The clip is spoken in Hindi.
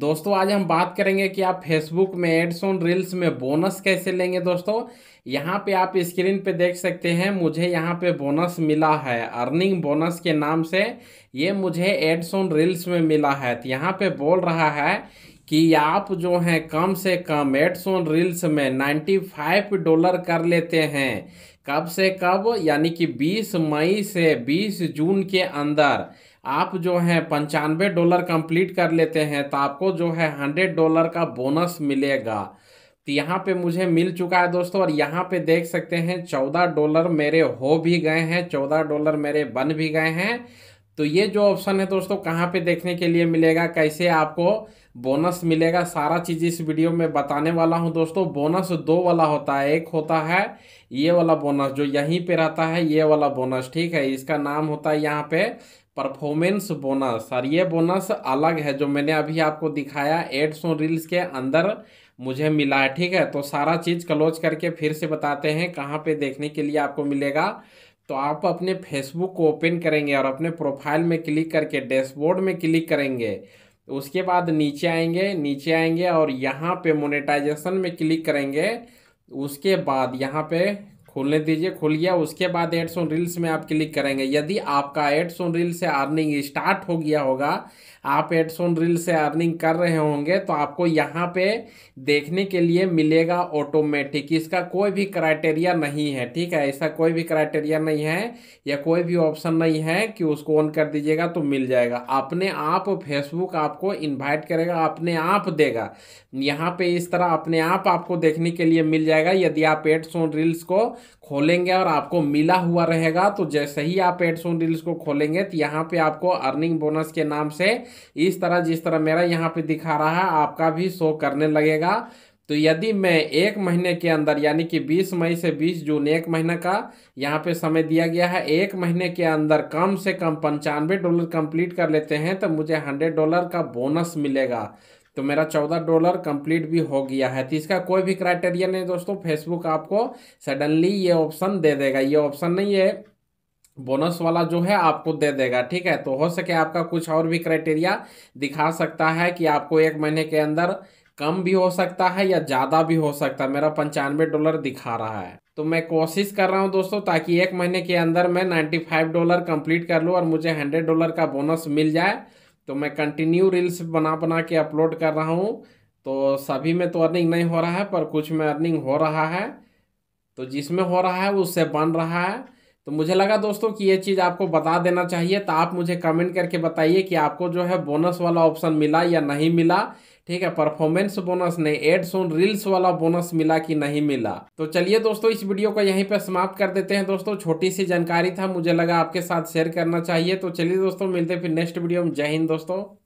दोस्तों आज हम बात करेंगे कि आप फेसबुक में एड्स ऑन रील्स में बोनस कैसे लेंगे दोस्तों यहाँ पे आप स्क्रीन पे देख सकते हैं मुझे यहाँ पे बोनस मिला है अर्निंग बोनस के नाम से ये मुझे एड्स ऑन रील्स में मिला है तो यहाँ पे बोल रहा है कि आप जो हैं कम से कम एड्स ऑन रील्स में नाइन्टी फाइव डॉलर कर लेते हैं कब से कब यानी कि बीस मई से बीस जून के अंदर आप जो है पंचानवे डॉलर कंप्लीट कर लेते हैं तो आपको जो है हंड्रेड डॉलर का बोनस मिलेगा तो यहाँ पे मुझे मिल चुका है दोस्तों और यहाँ पे देख सकते हैं चौदह डॉलर मेरे हो भी गए हैं चौदह डॉलर मेरे बन भी गए हैं तो ये जो ऑप्शन है दोस्तों कहाँ पे देखने के लिए मिलेगा कैसे आपको बोनस मिलेगा सारा चीज़ इस वीडियो में बताने वाला हूँ दोस्तों बोनस दो वाला होता है एक होता है ये वाला बोनस जो यहीं पे रहता है ये वाला बोनस ठीक है इसका नाम होता है यहाँ पे परफॉर्मेंस बोनस और ये बोनस अलग है जो मैंने अभी आपको दिखाया एड्स और रील्स के अंदर मुझे मिला है ठीक है तो सारा चीज़ क्लोज करके फिर से बताते हैं कहाँ पे देखने के लिए आपको मिलेगा तो आप अपने फेसबुक को ओपन करेंगे और अपने प्रोफाइल में क्लिक करके डैशबोर्ड में क्लिक करेंगे उसके बाद नीचे आएंगे नीचे आएंगे और यहाँ पे मोनेटाइजेशन में क्लिक करेंगे उसके बाद यहाँ पे खोलने दीजिए खुल गया उसके बाद एड्स ऑन रील्स में आप क्लिक करेंगे यदि आपका एड्स ऑन रील से अर्निंग स्टार्ट हो गया होगा आप एड्स ऑन रील से अर्निंग कर रहे होंगे तो आपको यहाँ पे देखने के लिए मिलेगा ऑटोमेटिक इसका कोई भी क्राइटेरिया नहीं है ठीक है ऐसा कोई भी क्राइटेरिया नहीं है या कोई भी ऑप्शन नहीं है कि उसको ऑन कर दीजिएगा तो मिल जाएगा अपने आप फेसबुक आपको इन्वाइट करेगा अपने आप देगा यहाँ पर इस तरह अपने आप आपको देखने के लिए मिल जाएगा यदि आप एड्स ऑन रील्स को खोलेंगे और आपको मिला हुआ रहेगा तो जैसे ही आप एड्स रील्स को खोलेंगे तो यहाँ पे आपको अर्निंग बोनस के नाम से इस तरह जिस तरह मेरा यहाँ पे दिखा रहा है आपका भी शो करने लगेगा तो यदि मैं एक महीने के अंदर यानी कि 20 मई से 20 जून एक महीने का यहाँ पे समय दिया गया है एक महीने के अंदर कम से कम पंचानवे डॉलर कंप्लीट कर लेते हैं तो मुझे 100 डॉलर का बोनस मिलेगा तो मेरा चौदह डॉलर कंप्लीट भी हो गया है तो इसका कोई भी क्राइटेरिया नहीं दोस्तों फेसबुक आपको सडनली ये ऑप्शन दे देगा ये ऑप्शन नहीं है बोनस वाला जो है आपको दे देगा ठीक है तो हो सके आपका कुछ और भी क्राइटेरिया दिखा सकता है कि आपको एक महीने के अंदर कम भी हो सकता है या ज़्यादा भी हो सकता है मेरा पंचानवे डॉलर दिखा रहा है तो मैं कोशिश कर रहा हूं दोस्तों ताकि एक महीने के अंदर मैं 95 डॉलर कंप्लीट कर लूं और मुझे 100 डॉलर का बोनस मिल जाए तो मैं कंटिन्यू रील्स बना बना के अपलोड कर रहा हूँ तो सभी में तो अर्निंग नहीं हो रहा है पर कुछ में अर्निंग हो रहा है तो जिसमें हो रहा है उससे बन रहा है तो मुझे लगा दोस्तों कि ये चीज़ आपको बता देना चाहिए तो आप मुझे कमेंट करके बताइए कि आपको जो है बोनस वाला ऑप्शन मिला या नहीं मिला ठीक है परफॉर्मेंस बोनस नहीं एड्स ऑन रील्स वाला बोनस मिला कि नहीं मिला तो चलिए दोस्तों इस वीडियो को यहीं पर समाप्त कर देते हैं दोस्तों छोटी सी जानकारी था मुझे लगा आपके साथ शेयर करना चाहिए तो चलिए दोस्तों मिलते हैं फिर नेक्स्ट वीडियो में जय हिंद दोस्तों